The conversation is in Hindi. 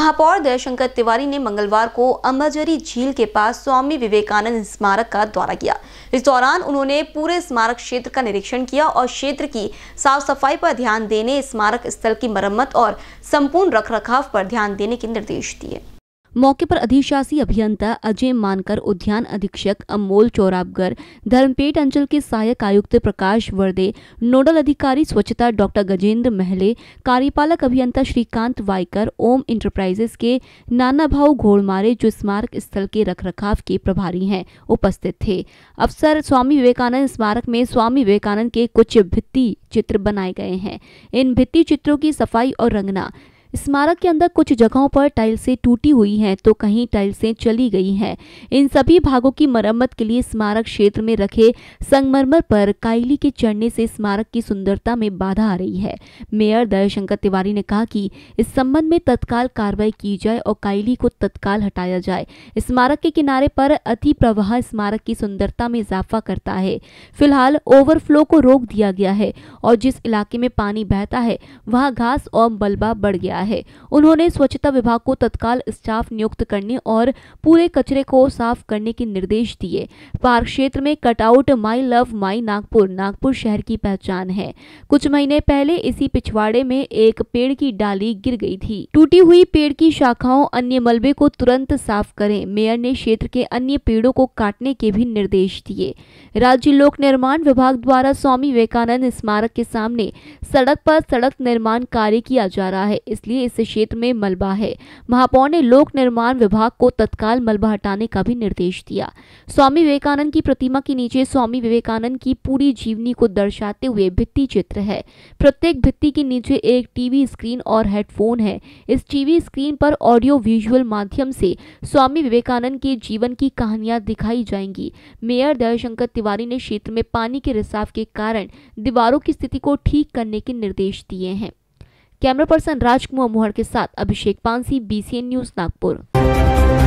महापौर दयाशंकर तिवारी ने मंगलवार को अम्बाजरी झील के पास स्वामी विवेकानंद स्मारक का दौरा किया इस दौरान उन्होंने पूरे स्मारक क्षेत्र का निरीक्षण किया और क्षेत्र की साफ सफाई पर ध्यान देने स्मारक स्थल की मरम्मत और संपूर्ण रखरखाव पर ध्यान देने के निर्देश दिए मौके पर अधिशासी अभियंता अजय मानकर उद्यान अधीक्षक अमोल चौराबगर धर्मपेट अंचल के सहायक आयुक्त प्रकाश वर्दे नोडल अधिकारी स्वच्छता डॉक्टर गजेंद्र महले कार्यपालक अभियंता श्रीकांत वाईकर ओम इंटरप्राइजेस के नाना भाऊ घोड़मारे जो स्मारक स्थल के रखरखाव के प्रभारी हैं उपस्थित थे अफसर स्वामी विवेकानंद स्मारक में स्वामी विवेकानंद के कुछ भित्ति चित्र बनाए गए हैं इन भित्ति चित्रों की सफाई और रंगना स्मारक के अंदर कुछ जगहों पर टाइल्सें टूटी हुई हैं तो कहीं टाइल्सें चली गई हैं इन सभी भागों की मरम्मत के लिए स्मारक क्षेत्र में रखे संगमरमर पर कायली के चढ़ने से स्मारक की सुंदरता में बाधा आ रही है मेयर दयाशंकर तिवारी ने कहा कि इस संबंध में तत्काल कार्रवाई की जाए और कायली को तत्काल हटाया जाए स्मारक के किनारे पर अति प्रवाह स्मारक की सुंदरता में इजाफा करता है फिलहाल ओवरफ्लो को रोक दिया गया है और जिस इलाके में पानी बहता है वहाँ घास और मलबा बढ़ गया बताया है उन्होंने स्वच्छता विभाग को तत्काल स्टाफ नियुक्त करने और पूरे कचरे को साफ करने के निर्देश दिए पार्क क्षेत्र में cutout my love my Nagpur Nagpur शहर की पहचान है कुछ महीने पहले इसी पिछवाड़े में एक पेड़ की डाली गिर गई थी टूटी हुई पेड़ की शाखाओं अन्य मलबे को तुरंत साफ करें मेयर ने क्षेत्र के अन्य पेड़ों को काटने के भी निर्देश दिए राज्य लोक निर्माण विभाग द्वारा स्वामी विवेकानंद स्मारक के सामने सड़क पर सड़क निर्माण कार्य किया जा रहा है इसलिए इसलिए इस क्षेत्र में मलबा है महापौर ने लोक निर्माण विभाग को तत्काल मलबा हटाने का भी निर्देश दिया स्वामी विवेकानंद की प्रतिमा के नीचे स्वामी विवेकानंद की पूरी जीवनी को दर्शाते हुए भित्ति चित्र है प्रत्येक भित्ति के नीचे एक टीवी स्क्रीन और हेडफोन है इस टीवी स्क्रीन पर ऑडियो विजुअल माध्यम से स्वामी विवेकानंद के जीवन की कहानियां दिखाई जाएंगी मेयर दयाशंकर तिवारी ने क्षेत्र में पानी के रिसाव के कारण दीवारों की स्थिति को ठीक करने के निर्देश दिए हैं कैमरा पर्सन राजकुमार मोहर के साथ अभिषेक पांसी बीसीएन न्यूज नागपुर